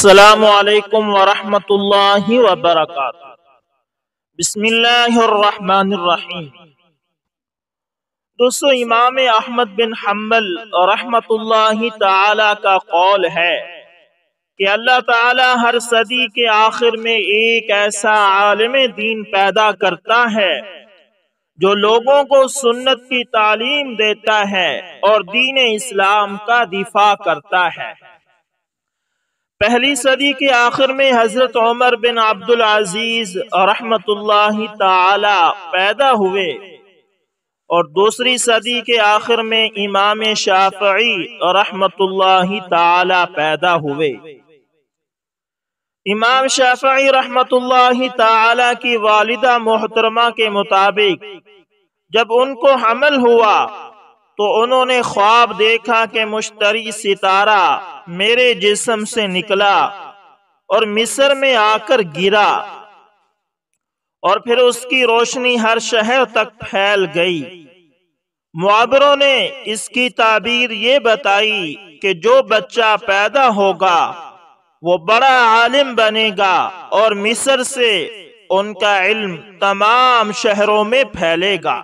السلام عليكم ورحمة الله وبركاته بسم الله الرحمن الرحيم दोस्तों इमाम अहमद बिन हम्बल रहमतुल्लाह का कौल है कि अल्लाह ताला हर सदी के आखिर में एक ऐसा आलम दीन पैदा करता है जो लोगों को सुन्नत की तालीम देता है और दीन इस्लाम का दिफा करता है पहली सदी के आखिर में हजरत उमर बिन अब्दुल अजीज रहमत ताला पैदा हुए और दूसरी सदी के आखिर में इमाम शाफी रहमत ताला पैदा हुए इमाम शाफी रहमत ताला की वालिदा मोहतरमा के मुताबिक जब उनको हमल हुआ तो उन्होंने ख्वाब देखा कि मुश्तरी सितारा मेरे जिस्म से निकला और मिस्र में आकर गिरा और फिर उसकी रोशनी हर शहर तक फैल गई मुआबरों ने इसकी ताबीर ये बताई कि जो बच्चा पैदा होगा वो बड़ा आलिम बनेगा और मिस्र से उनका इल्म तमाम शहरों में फैलेगा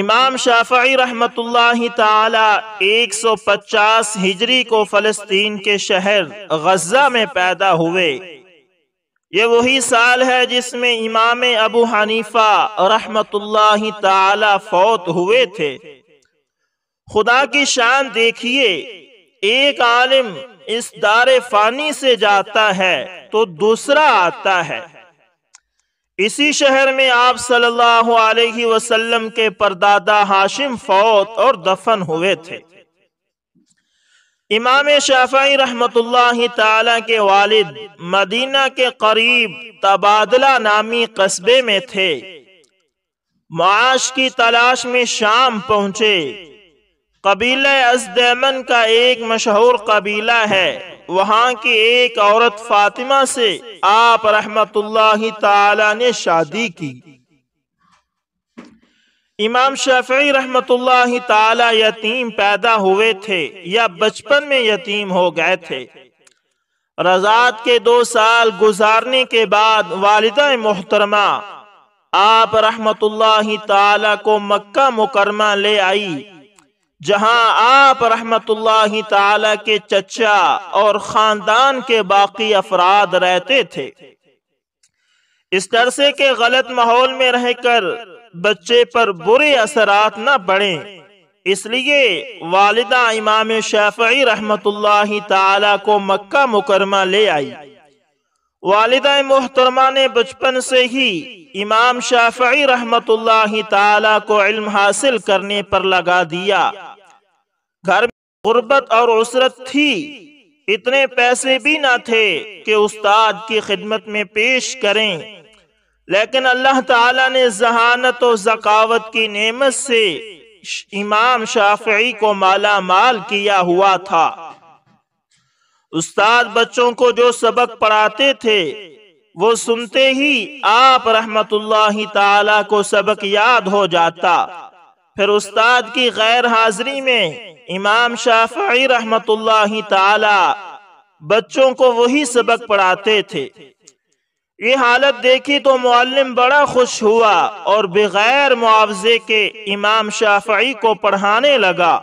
इमाम शाफी एक ताला 150 हिजरी को फ़लस्तीन के शहर गज़ा में पैदा हुए ये वही साल है जिसमें इमाम अबू हनीफा रहमत ताला फौत हुए थे खुदा की शान देखिए एक आलिम इस दार फानी से जाता है तो दूसरा आता है इसी शहर में आप सल्लल्लाहु अलैहि वसल्लम के परदादा हाशिम फौत और दफन हुए थे इमाम शाफाई रहमतुल्लाह ताला के वालिद मदीना के करीब तबादला नामी कस्बे में थे माश की तलाश में शाम पहुंचे कबीला अजदैमन का एक मशहूर कबीला है वहाँ की एक औरत फातिमा से आप रहमतुल्लाही ताला ने शादी की इमाम शफी रहमतुल्लाही ताला यतीम पैदा हुए थे या बचपन में यतीम हो गए थे रजात के दो साल गुजारने के बाद वालदा मोहतरमा आप रहमतुल्लाही ताला को मक्का मुकरमा ले आई जहां आप रहमतुल्लाह ताला के चचा और खानदान के बाकी अफराद रहते थे इस तरसे के गलत माहौल में रहकर बच्चे पर बुरे असरात न पड़े इसलिए वालिदा इमाम शफी रहमतुल्लाह ताला को मक्का मुकरमा ले आई वालद मोहतरमा ने बचपन से ही इमाम शाफी रहमत को इल्म हासिल करने पर लगा दिया घर में गुर्बत और उसरत थी इतने पैसे भी ना थे कि उस्ताद की खिदमत में पेश करें लेकिन अल्लाह ताला ने जहानत और जकावत की नेमत से इमाम शाफी को माला माल किया हुआ था उस्ताद बच्चों को जो सबक पढ़ाते थे वो सुनते ही आप रहमतुल्लाह ताला को सबक याद हो जाता फिर उस्ताद की गैर हाजिरी में इमाम शाफी रहमतुल्लाह ताला बच्चों को वही सबक पढ़ाते थे ये हालत देखी तो मुअल्लिम बड़ा खुश हुआ और बगैर मुआवजे के इमाम शाफी को पढ़ाने लगा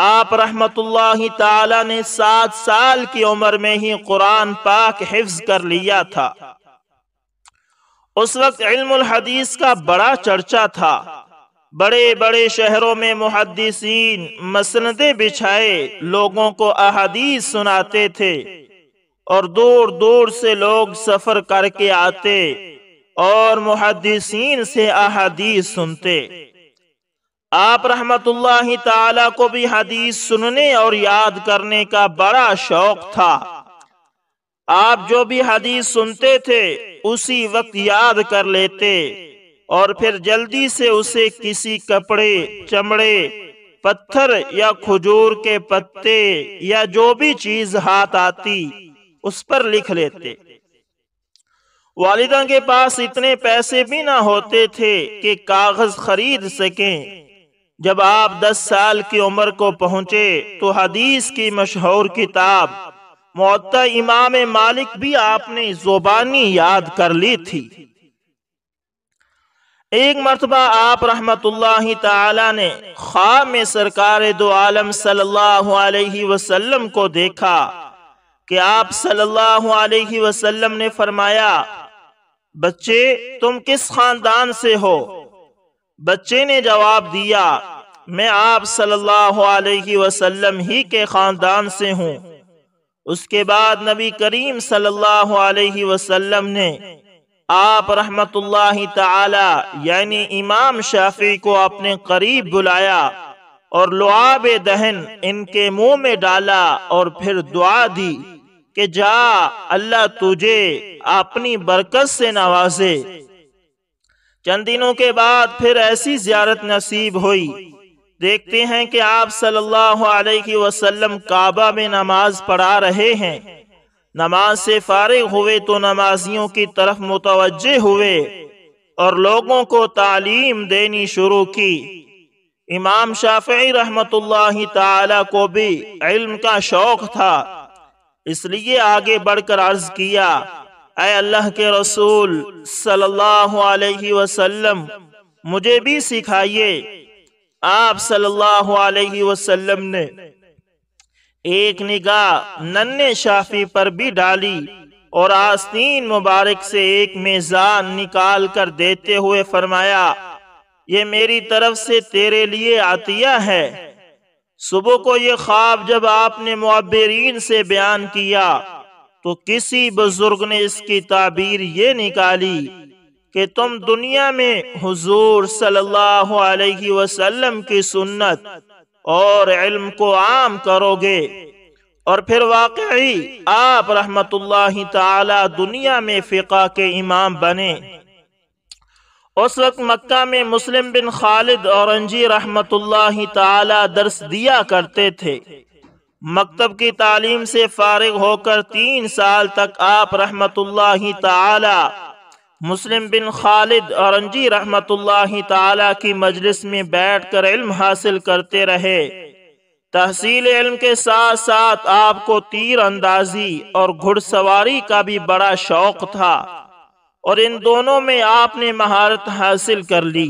आप रहमतुल्लाह ताला ने सात साल की उम्र में ही कुरान पाक हिफ्ज कर लिया था उस वक्त हदीस का बड़ा चर्चा था बड़े बड़े शहरों में मुहदसिन मसनदे बिछाए लोगों को अहदीस सुनाते थे और दूर दूर से लोग सफर करके आते और मुहदसिन से अहादीस सुनते आप रहमतुल्लाह ताला को भी हदीस सुनने और याद करने का बड़ा शौक था आप जो भी हदीस सुनते थे उसी वक्त याद कर लेते और फिर जल्दी से उसे किसी कपड़े चमड़े पत्थर या खजूर के पत्ते या जो भी चीज हाथ आती उस पर लिख लेते वालिदा के पास इतने पैसे भी ना होते थे कि कागज खरीद सकें जब आप दस साल की उम्र को पहुंचे तो हदीस की मशहूर किताब मत इमाम मालिक भी आपने ज़ुबानी याद कर ली थी एक मरतबा आप रहमतुल्लाह ताला ने ख्वाब में सरकार दो आलम सल्लल्लाहु अलैहि वसल्लम को देखा कि आप सल्लल्लाहु अलैहि वसल्लम ने फरमाया बच्चे तुम किस खानदान से हो बच्चे ने जवाब दिया मैं आप सल्लल्लाहु अलैहि वसल्लम ही के ख़ानदान से हूँ उसके बाद नबी करीम सल्लल्लाहु अलैहि वसल्लम ने आप रहमतुल्लाह ताला यानी इमाम शाफी को अपने करीब बुलाया और लुआब दहन इनके मुंह में डाला और फिर दुआ दी कि जा अल्लाह तुझे अपनी बरकत से नवाजे चंद दिनों के बाद फिर ऐसी जियारत नसीब हुई देखते हैं कि आप सल्लल्लाहु अलैहि वसल्लम काबा में नमाज पढ़ा रहे हैं नमाज से फारिग हुए तो नमाजियों की तरफ मुतवजे हुए और लोगों को तालीम देनी शुरू की इमाम शाफी रहमतुल्लाह ताला को भी इल्म का शौक था इसलिए आगे बढ़कर अर्ज किया अय अल्लाह के रसूल सल्लल्लाहु अलैहि वसल्लम मुझे भी सिखाइए आप सल्लल्लाहु अलैहि वसल्लम ने एक निगाह नन्हे शाफी पर भी डाली और आस्तीन मुबारक से एक मेज़ान निकाल कर देते हुए फरमाया ये मेरी तरफ से तेरे लिए आतिया है सुबह को ये ख्वाब जब आपने मुआबरीन से बयान किया तो किसी बुजुर्ग ने इसकी ताबीर ये निकाली कि तुम दुनिया में हुजूर सल्लल्लाहु अलैहि वसल्लम की सुन्नत और इल्म को आम करोगे और फिर वाकई आप रहमतुल्लाह ताला दुनिया में फ़िका के इमाम बने उस वक्त मक्का में मुस्लिम बिन खालिद औरंजी रहमतुल्लाह ताला दर्स दिया करते थे मकतब की तालीम से फारिग होकर तीन साल तक आप रहमतुल्लाह ताला मुस्लिम बिन खालिद अंजी रहमतुल्लाह ताला की मजलिस में बैठ कर इल्म हासिल करते रहे तहसील इल्म के साथ साथ आपको तीर अंदाजी और घुड़सवारी का भी बड़ा शौक था और इन दोनों में आपने महारत हासिल कर ली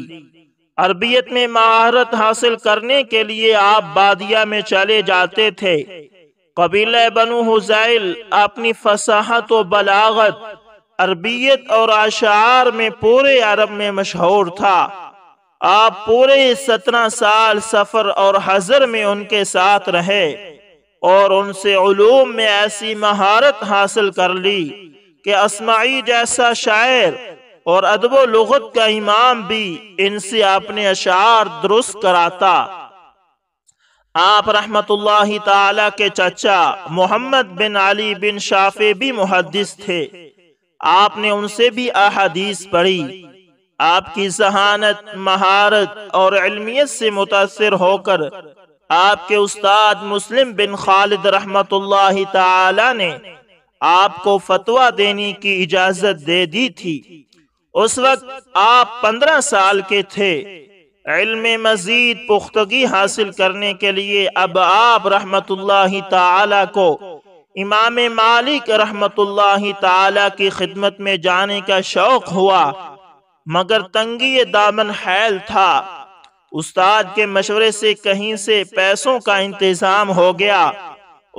अरबियत में महारत हासिल करने के लिए आप बादिया में चले जाते थे कबीला बनु हुजैल अपनी फसाहत व बलागत अरबियत और आशार में पूरे अरब में मशहूर था आप पूरे सत्रह साल सफ़र और हजर में उनके साथ रहे और उनसे उलूम में ऐसी महारत हासिल कर ली कि असमाई जैसा शायर और अदबो लुगत का इमाम भी इनसे अपने अशार दुरुस्त कराता आप रहमतुल्लाही ताला के चचा मोहम्मद बिन अली बिन शाफे भी मुहदस थे आपने उनसे भी अहदीस पढ़ी आपकी जहानत महारत और अलमियत से मुतासर होकर आपके उस्ताद मुस्लिम बिन खालिद रहमत ने आपको फतवा देने की इजाज़त दे दी थी उस वक्त आप पंद्रह साल के थे इल्म मजीद पुख्तगी हासिल करने के लिए अब आप रहमत को इमाम मालिक रहमतुल्लाह ताला की खिदमत में जाने का शौक हुआ मगर तंगी दामन हैल था उस्ताद के मशवरे से कहीं से पैसों का इंतज़ाम हो गया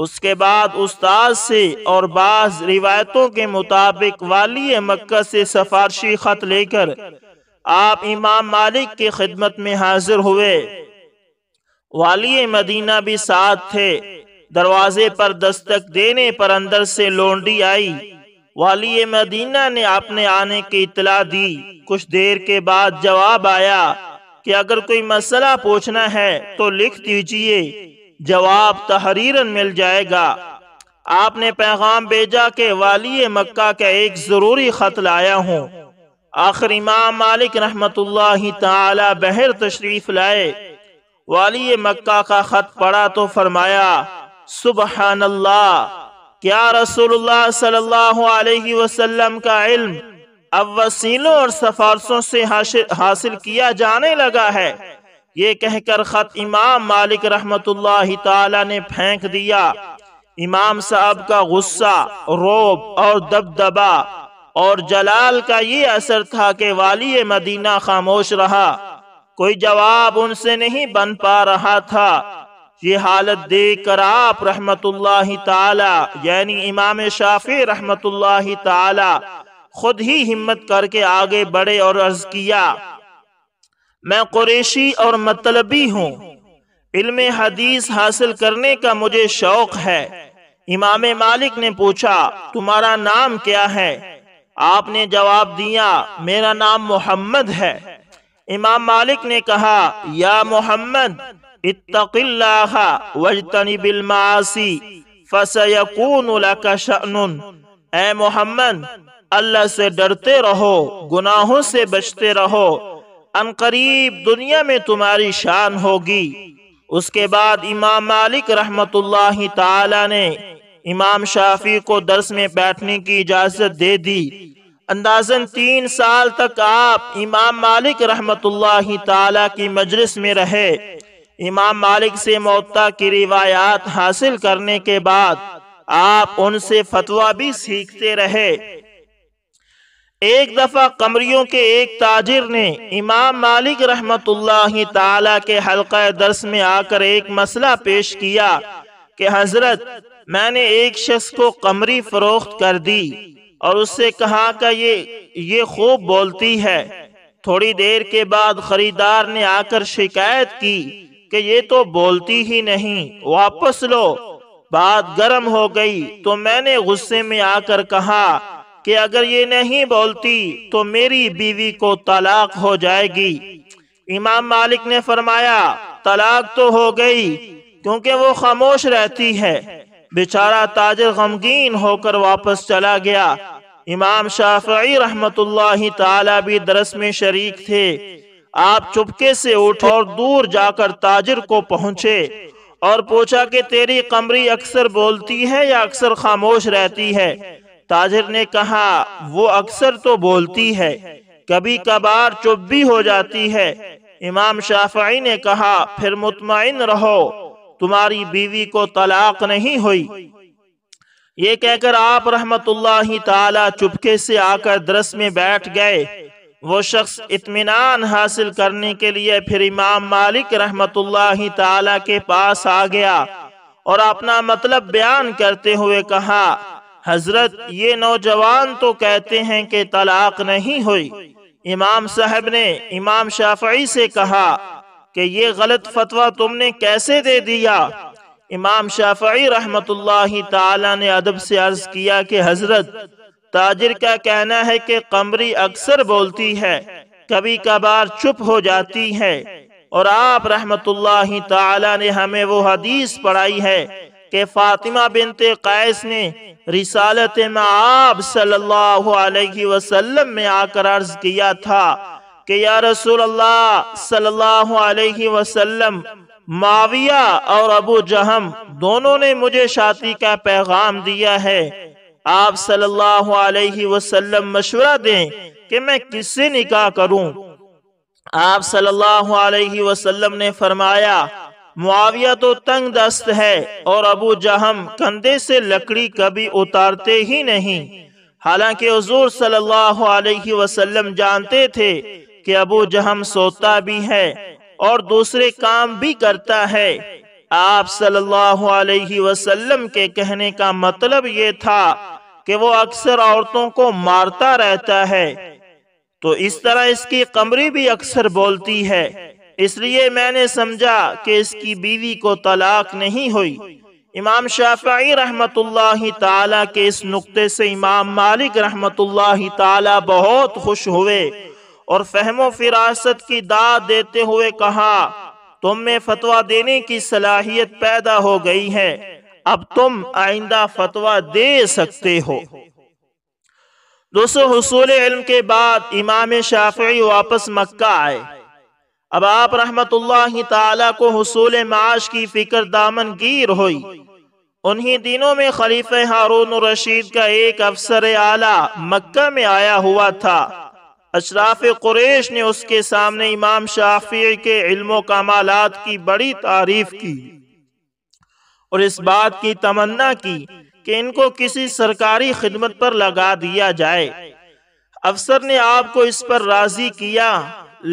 उसके बाद उस्ताद से और बाज रिवायतों के मुताबिक वाली मक्का से सफारशी खत लेकर आप इमाम मालिक की खिदमत में हाजिर हुए वाली मदीना भी साथ थे दरवाजे पर दस्तक देने पर अंदर से लोंडी आई वाली मदीना ने अपने आने की इतला दी कुछ देर के बाद जवाब आया कि अगर कोई मसला पूछना है तो लिख दीजिए जवाब तहरीरन मिल जाएगा आपने पैगाम भेजा के वाली मक्का का एक ज़रूरी ख़त लाया हूँ आखिर इमाम मालिक रहमत बहर तशरीफ़ लाए वाली मक्का का ख़त पढ़ा तो फरमाया सुबह अल्लाह क्या रसूलुल्लाह सल्लल्लाहु अलैहि वसल्लम का इल्म अब वसीलों और सफारसों से हासिल किया जाने लगा है ये कहकर खत इमाम मालिक रहमतुल्लाह ताला ने फेंक दिया इमाम साहब का गुस्सा रोब और दबदबा और जलाल का ये असर था कि वाली मदीना खामोश रहा कोई जवाब उनसे नहीं बन पा रहा था ये हालत देख कर आप रहमत यानी इमाम शाफी रहमत खुद ही हिम्मत करके आगे बढ़े और अर्ज किया मैं कुरेशी और मतलबी हूँ इल्म हदीस हासिल करने का मुझे शौक है इमाम मालिक ने पूछा तुम्हारा नाम क्या है आपने जवाब दिया मेरा नाम मोहम्मद है इमाम मालिक ने कहा या मोहम्मद इत्तकिल्लाह मोहम्मद अल्लाह से डरते रहो गुनाहों से बचते रहो अनकरीब दुनिया में तुम्हारी शान होगी उसके बाद इमाम मालिक रहमतुल्लाह ताला ने इमाम शाफी को दर्स में बैठने की इजाज़त दे दी अंदाजन तीन साल तक आप इमाम मालिक रहमतुल्लाह ताला की मजलिस में रहे इमाम मालिक से मोता की रिवायात हासिल करने के बाद आप उनसे फतवा भी सीखते रहे एक दफ़ा कमरियों के एक ताजिर ने इमाम मालिक रहमत ताला के हल्का दर्स में आकर एक मसला पेश किया कि हजरत मैंने एक शख्स को कमरी फरोख्त कर दी और उससे कहा का ये ये खूब बोलती है थोड़ी देर के बाद खरीदार ने आकर शिकायत की कि ये तो बोलती ही नहीं वापस लो बात गर्म हो गई तो मैंने गुस्से में आकर कहा कि अगर ये नहीं बोलती तो मेरी बीवी को तलाक हो जाएगी इमाम मालिक ने फरमाया तलाक तो हो गई क्योंकि वो खामोश रहती है बेचारा ताजर गमगीन होकर वापस चला गया इमाम शाफी रहमतुल्लाह ताला भी दरस में शरीक थे आप चुपके से उठे और दूर जाकर ताजिर को पहुंचे और पूछा कि तेरी कमरी अक्सर बोलती है या अक्सर खामोश रहती है ताजिर ने कहा वो अक्सर तो बोलती है कभी कभार चुप भी हो जाती है इमाम शाफाई ने कहा फिर मुतमिन रहो तुम्हारी बीवी को तलाक नहीं हुई ये कहकर आप रहमतुल्लाही ताला चुपके से आकर दरस में बैठ गए वो शख्स इतमान हासिल करने के लिए फिर इमाम मालिक रहमत ताला के पास आ गया और अपना मतलब बयान करते हुए कहा हजरत ये नौजवान तो कहते हैं कि तलाक नहीं हुई इमाम साहब ने इमाम शाफी से कहा कि ये गलत फतवा तुमने कैसे दे दिया इमाम शाफी रहमत ताला ने अदब से अर्ज किया कि हजरत ताजिर का कहना है कि कमरी अक्सर बोलती है कभी कभार चुप हो जाती है और आप रहमतुल्लाह ताला ने हमें वो हदीस पढ़ाई है कि फातिमा बिनते कैस ने रिसालत में आप सल्लल्लाहु अलैहि वसल्लम में आकर अर्ज किया था कि या रसूल अल्लाह सल्लल्लाहु अलैहि वसल्लम माविया और अबू जहम दोनों ने मुझे शादी का पैगाम दिया है आप सल्लल्लाहु अलैहि वसल्लम मशवरा दें कि मैं किससे निकाह करूं आप सल्लल्लाहु अलैहि वसल्लम ने फरमाया मुआविया तो तंग दस्त है और अबू जहम कंधे से लकड़ी कभी उतारते ही नहीं हालांकि हजूर सल्लल्लाहु अलैहि वसल्लम जानते थे कि अबू जहम सोता भी है और दूसरे काम भी करता है आप सल्लल्लाहु अलैहि वसल्लम के कहने का मतलब ये था कि वो अक्सर औरतों को मारता रहता है तो इस तरह इसकी कमरी भी अक्सर बोलती है इसलिए मैंने समझा कि इसकी बीवी को तलाक नहीं हुई इमाम शाफाई रहमत के इस नुक्ते से इमाम मालिक रहमत बहुत खुश हुए और फहमो फिरासत की दाद देते हुए कहा तुम में फतवा देने की सलाहियत पैदा हो गई है अब तुम आइंदा फतवा दे सकते हो दोस्तों हसूल इल्म के बाद इमाम शाफी वापस मक्का आए अब आप रहमतुल्लाह ताला को हसूल माश की फिक्र दामन गिर हुई उन्हीं दिनों में खलीफ हारून रशीद का एक अफसर आला मक्का में आया हुआ था अशराफ कुरेश ने उसके सामने इमाम शाफी के इल्म कमालात की बड़ी तारीफ की और इस बात की तमन्ना की कि इनको किसी सरकारी खिदमत पर लगा दिया जाए अफसर ने आपको इस पर राजी किया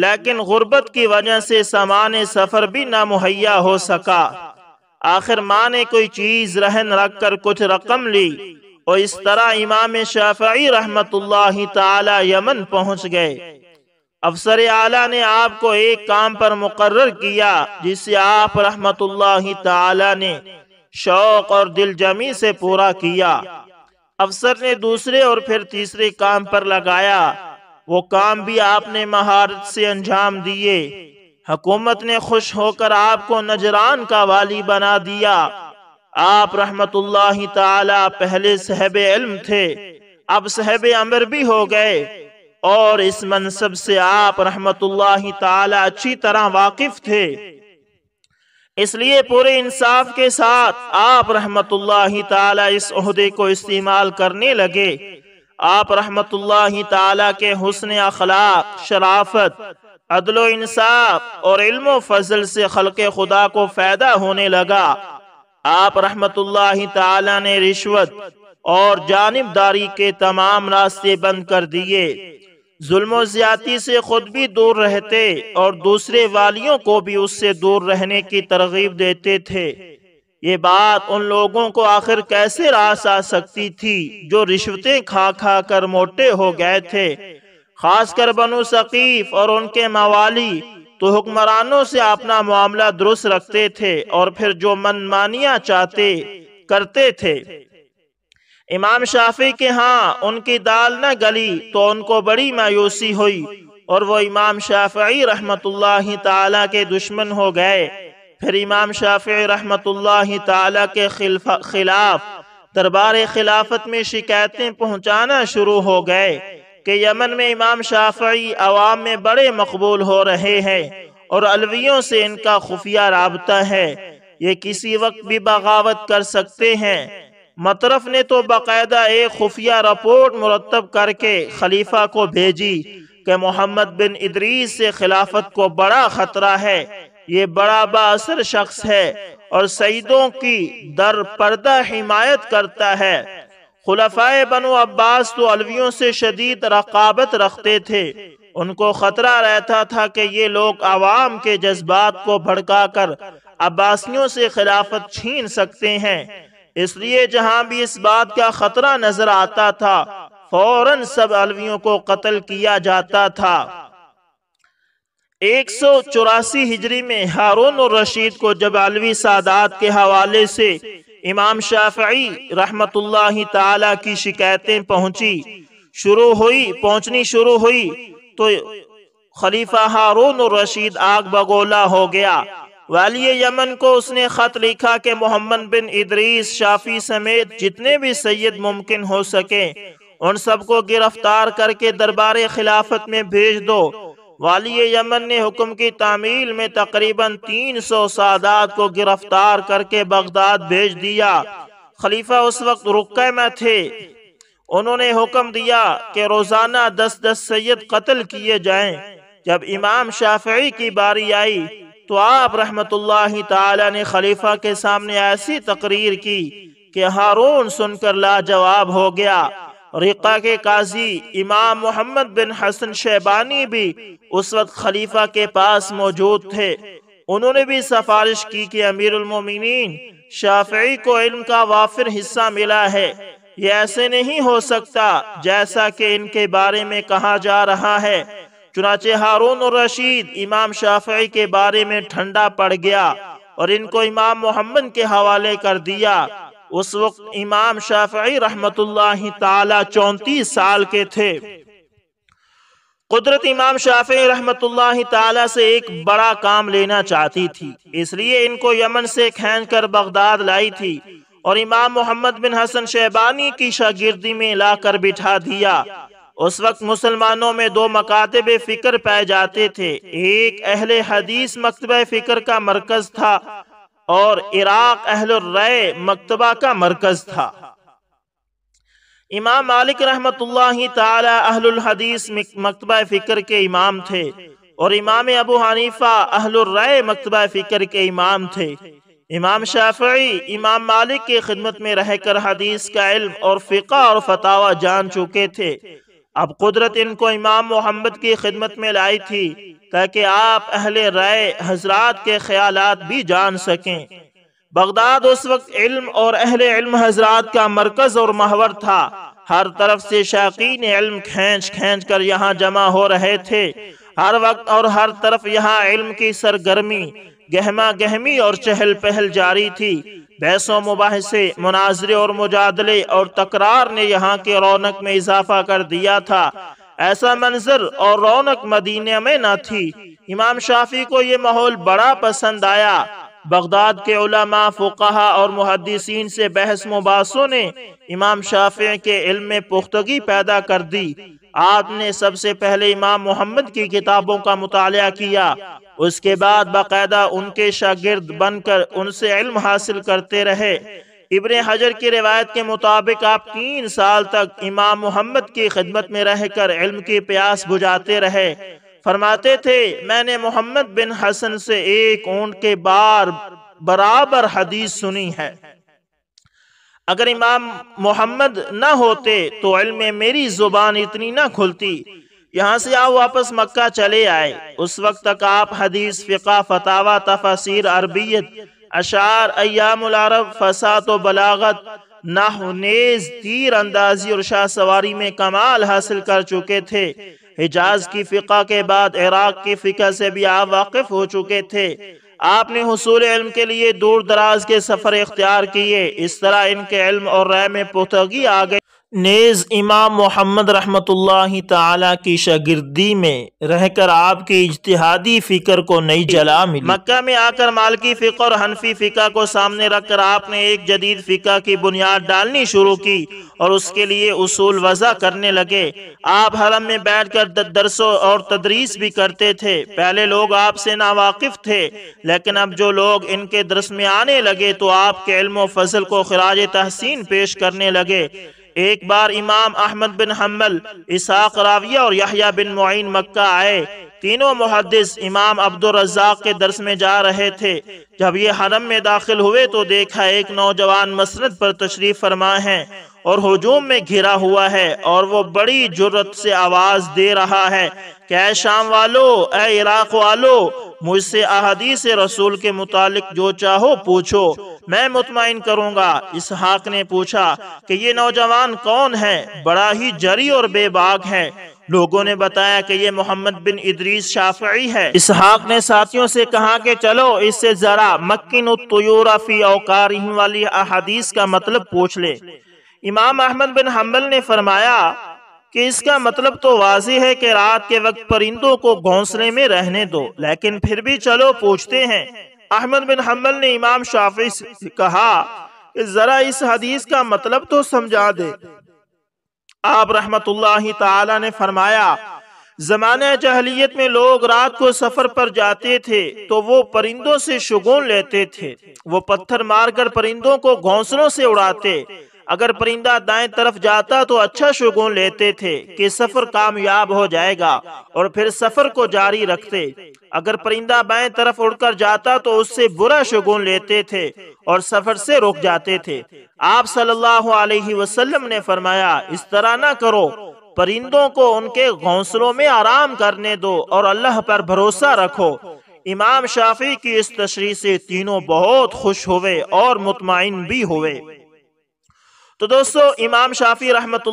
लेकिन गुर्बत की वजह से सामान सफ़र भी ना मुहैया हो सका आखिर माँ ने कोई चीज़ रहन रख कर कुछ रकम ली और इस तरह इमाम शाफी रहमत यमन पहुँच गए अफसर आला ने आपको एक काम पर मुकर किया जिससे आप रहमत ने शौक और दिल जमी से पूरा किया अफसर ने दूसरे और फिर तीसरे काम पर लगाया वो काम भी आपने महारत से अंजाम दिए हकूमत ने खुश होकर आपको नजरान का वाली बना दिया आप रहमतुल्लाही ताला पहले सहब इल्म थे अब सहब अमर भी हो गए और इस मनसब से आप रहमतुल्लाही ताला अच्छी तरह वाकिफ थे इसलिए पूरे इंसाफ के साथ आप रहमतुल्लाह ताला इस अहदे को इस्तेमाल करने लगे आप रहमतुल्लाह ताला के हुस्न अखलाक शराफत अदल इंसाफ और इल्म फजल से खलक खुदा को फ़ायदा होने लगा आप रहमतुल्लाह ताला ने रिश्वत और जानबदारी के तमाम रास्ते बंद कर दिए जुल्म से ख़ुद भी दूर रहते और दूसरे वालियों को भी उससे दूर रहने की तरगीब देते थे ये बात उन लोगों को आखिर कैसे रास आ सकती थी जो रिश्वतें खा खा कर मोटे हो गए थे खासकर बनु सकीफ़ और उनके मवाली तो हुक्मरानों से अपना मामला दुरुस्त रखते थे और फिर जो मनमानियां चाहते करते थे इमाम शाफी के हाँ उनकी दाल न गली तो उनको बड़ी मायूसी हुई और वो इमाम शाफी रहमत ताला के दुश्मन हो गए फिर इमाम शाफी रहमत ताला के खिलाफ दरबार खिलाफत में शिकायतें पहुँचाना शुरू हो गए कि यमन में इमाम शाफी आवाम में बड़े मकबूल हो रहे हैं और अलवियों से इनका खुफिया रबता है ये किसी वक्त भी बगावत कर सकते हैं मतरफ ने तो बाकायदा एक खुफिया रिपोर्ट मुरतब करके खलीफा को भेजी के मोहम्मद बिन इदरीस से खिलाफत को बड़ा खतरा है ये बड़ा बासर शख्स है और सईदों की दर पर्दा हिमायत करता है खुलफाए बनो अब्बास तो अलवियों से शदीद रकाबत रखते थे उनको खतरा रहता था कि ये लोग आवाम के जज्बात को भड़का कर अब्बासियों से खिलाफत छीन सकते हैं इसलिए जहाँ भी इस बात का खतरा नजर आता था फौरन सब अलवियों को कत्ल किया जाता था एक सौ चौरासी हिजरी में हारून और रशीद को जब अलवी सादात के हवाले से इमाम शाफी रहमतुल्लाह ताला की शिकायतें पहुंची शुरू हुई पहुंचनी शुरू हुई तो खलीफा हारून और रशीद आग बगोला हो गया वाली यमन को उसने ख़त लिखा कि मोहम्मद बिन इदरीस शाफी समेत जितने भी सैयद मुमकिन हो सके उन सबको गिरफ्तार करके दरबार खिलाफत में भेज दो वाली यमन ने हुक्म की तामील में तकरीबन तीन सौ सादात को गिरफ्तार करके बगदाद भेज दिया खलीफा उस वक्त रुके में थे उन्होंने हुक्म दिया कि रोज़ाना दस दस सैयद कत्ल किए जाएं। जब इमाम शाफी की बारी आई तो आप रहमत ताला ने खलीफा के सामने ऐसी तकरीर की कि हारून सुनकर लाजवाब हो गया रिका के काजी इमाम मोहम्मद बिन हसन शेबानी भी उस वक्त खलीफा के पास मौजूद थे उन्होंने भी सिफारिश की कि उलमोमिन शाफी को इल्म का वाफिर हिस्सा मिला है ये ऐसे नहीं हो सकता जैसा कि इनके बारे में कहा जा रहा है चुनाचे हारून और रशीद इमाम शाफी के बारे में ठंडा पड़ गया और इनको इमाम मोहम्मद के हवाले कर दिया उस वक्त इमाम शाफी रहमत ताला साल के थे कुदरत इमाम शाफी रहमत से एक बड़ा काम लेना चाहती थी इसलिए इनको यमन से खेन कर बगदाद लाई थी और इमाम मोहम्मद बिन हसन शहबानी की शागिर्दी में लाकर बिठा दिया उस वक्त मुसलमानों में दो मकातब फ़िक्र पाए जाते थे एक अहल हदीस मकतब फ़िक्र का मरकज़ था और इराक अहल मकतबा का मरकज़ था इमाम मालिक रहमत अहल मकतबा फ़िक्र के इमाम थे और इमाम अबू हनीफा अहल मकतबा फ़िक्र के इमाम थे इमाम शाफी इमाम मालिक की खिदमत में रहकर हदीस का इल्म और फ़िका और फतावा जान चुके थे अब कुदरत इनको इमाम मोहम्मद की खिदमत में लाई थी ताकि आप अहले राय हजरात के ख्याल भी जान सकें बगदाद उस वक्त इल्म और अहले इल्म हजरात का मरकज और महवर था हर तरफ से शाकीन इल्म खींच खींच कर यहाँ जमा हो रहे थे हर वक्त और हर तरफ यहाँ इल्म की सरगर्मी गहमा गहमी और चहल पहल जारी थी बहसों मुबासे मुनाजरे और मुजादले और तकरार ने यहाँ के रौनक में इजाफा कर दिया था ऐसा मंजर और रौनक मदीने में न थी इमाम शाफी को ये माहौल बड़ा पसंद आया बगदाद के उलमा फ़ुकाहा और मुहदसिन से बहस मुबासों ने इमाम शाफी के इल्म में पुख्तगी पैदा कर दी आपने सबसे पहले इमाम मोहम्मद की किताबों का मुताल किया उसके बाद बाकायदा उनके शागिर्द बनकर उनसे इल्म हासिल करते रहे इब्ने हजर की रिवायत के मुताबिक आप तीन साल तक इमाम मोहम्मद की खिदमत में रहकर इल्म की प्यास बुझाते रहे फरमाते थे मैंने मोहम्मद बिन हसन से एक ऊंट के बार बराबर हदीस सुनी है अगर इमाम मोहम्मद न होते तो इल्म में मेरी जुबान इतनी ना खुलती यहाँ से आप वापस मक्का चले आए उस वक्त तक आप हदीस फ़िका फतावा तफसर अरबियत अशार अयामुल फसात व बलागत नाहनेज तीर अंदाजी और शाह सवारी में कमाल हासिल कर चुके थे हिजाज की फ़िका के बाद इराक की फ़िका से भी आप वाकिफ हो चुके थे आपने हसूल इल्म के लिए दूर दराज के सफ़र इख्तियार किए इस तरह इनके इल्म और राय में पुख्तगी आ गई नेज़ इमाम मोहम्मद रहमतुल्लाह ताला की शागिर्दी में रहकर आपकी इजतहादी फ़िक्र को नई जला मिली मक्का में आकर मालकी फ़िक्र और हनफी फ़िका को सामने रखकर आपने एक जदीद फ़िका की बुनियाद डालनी शुरू की और उसके लिए उसूल वज़ा करने लगे आप हरम में बैठ कर दरसों और तदरीस भी करते थे पहले लोग आपसे नावाकिफ थे लेकिन अब जो लोग इनके दरस में आने लगे तो आपके इल्म फजल को खराज तहसीन पेश करने लगे एक बार इमाम अहमद बिन हमल इसाक राविया और यहिया बिन मोइन मक्का आए तीनों मुहदस इमाम अब्दुल रज़ाक के दर्स में जा रहे थे जब ये हरम में दाखिल हुए तो देखा एक नौजवान मसनद पर तशरीफ़ फरमा है और हजूम में घिरा हुआ है और वो बड़ी जरूरत से आवाज दे रहा है क्या शाम वालो ए इराक वालो मुझसे अहदीस रसूल के मुतालिक जो चाहो पूछो मैं मुतमिन करूंगा इसहाक ने पूछा कि ये नौजवान कौन है बड़ा ही जरी और बेबाग है लोगों ने बताया कि ये मोहम्मद बिन इदरीस शाफी है इसहाक ने साथियों से कहा कि चलो इससे जरा मक्किन फी औकार वाली अहादीस का मतलब पूछ ले इमाम अहमद बिन हम्बल ने फरमाया कि इसका मतलब तो वाजी है कि रात के वक्त परिंदों को घोंसले में रहने दो लेकिन फिर भी चलो पूछते हैं अहमद बिन हम्बल ने इमाम शाफी से कहा कि जरा इस हदीस का मतलब तो समझा दे आप रहमतुल्लाह ताला ने फरमाया जमाने जहलीत में लोग रात को सफर पर जाते थे तो वो परिंदों से शुगुन लेते थे वो पत्थर मारकर परिंदों को घोंसलों से उड़ाते अगर परिंदा दाएं तरफ जाता तो अच्छा शुगुन लेते थे कि सफर कामयाब हो जाएगा और फिर सफर को जारी रखते अगर परिंदा बाएं तरफ उड़कर जाता तो उससे बुरा शगुन लेते थे और सफर से रुक जाते थे आप सल्लल्लाहु अलैहि वसल्लम ने फरमाया इस तरह ना करो परिंदों को उनके घोंसलों में आराम करने दो और अल्लाह पर भरोसा रखो इमाम शाफी की इस तशरी से तीनों बहुत खुश हुए और मुतमिन भी हुए तो दोस्तों इमाम शाफी रहमत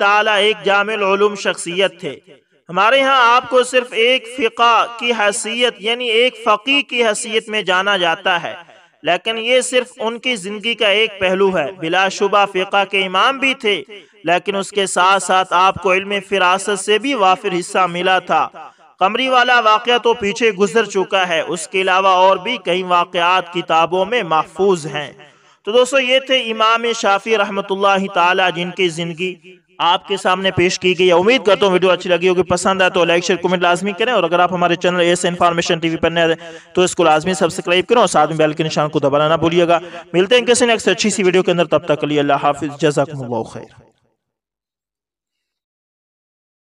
ताला एक जामिलूम शख्सियत थे हमारे यहाँ आपको सिर्फ एक फ़िका की हैसियत यानी एक फ़की की हैसियत में जाना जाता है लेकिन ये सिर्फ उनकी ज़िंदगी का एक पहलू है बिलाशुबा फ़िका के इमाम भी थे लेकिन उसके साथ साथ आपको इलम फिरासत से भी वाफिर हिस्सा मिला था कमरी वाला वाक़ तो पीछे गुजर चुका है उसके अलावा और भी कई वाक़ात किताबों में महफूज हैं तो दोस्तों ये थे इमाम शाफी रहमत ताला जिनकी ज़िंदगी आपके सामने पेश की गई है उम्मीद करता हूँ वीडियो अच्छी लगी होगी पसंद आए तो लाइक शेयर कमेंट लाजमी करें और अगर आप हमारे चैनल एस इन्फॉर्मेशन टीवी पर नए तो इसको लाजमी सब्सक्राइब करें और साथ में बैल के निशान को दबाना ना भूलिएगा मिलते हैं किसी नेक्स्ट अच्छी सी वीडियो के अंदर तब तक लिए अल्लाह हाफिज़ जजाक खैर